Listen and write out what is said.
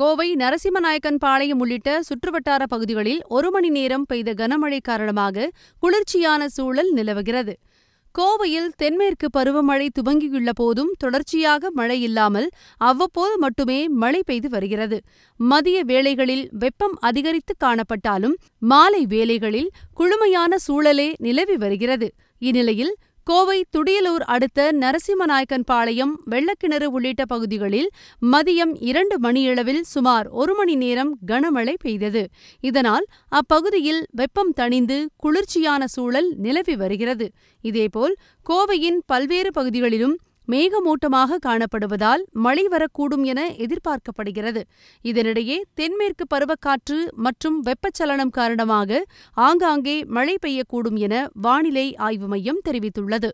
கோவை நரசிம்மநாயக்கன் பாளையம் உள்ளிட்ட சுற்றுவட்டார பகுதிகளில் ஒரு மணி நேரம் பெய்த கனமழை காரணமாக குளிர்ச்சியான சூழல் நிலவுகிறது கோவையில் தென்மேற்கு பருவமழை துவங்கியுள்ள போதும் தொடர்ச்சியாக மழை இல்லாமல் அவ்வப்போது மட்டுமே மழை பெய்து வருகிறது மதிய வேளைகளில் வெப்பம் அதிகரித்து காணப்பட்டாலும் மாலை வேளைகளில் குளுமையான சூழலே நிலவி வருகிறது இந்நிலையில் கோவை துடியலூர் அடுத்த நரசிம்மநாயக்கன்பாளையம் வெள்ளக்கிணறு உள்ளிட்ட பகுதிகளில் மதியம் இரண்டு மணியளவில் சுமார் ஒரு மணி நேரம் கனமழை பெய்தது இதனால் அப்பகுதியில் வெப்பம் தணிந்து குளிர்ச்சியான சூழல் நிலவி வருகிறது இதேபோல் கோவையின் பல்வேறு பகுதிகளிலும் மேகமூட்டமாக காணப்படுவதால் மழை வரக்கூடும் என எதிர்பார்க்கப்படுகிறது இதனிடையே தென்மேற்கு பருவக்காற்று மற்றும் வெப்பச்சலனம் காரணமாக ஆங்காங்கே மழை பெய்யக்கூடும் என வானிலை ஆய்வு மையம் தெரிவித்துள்ளது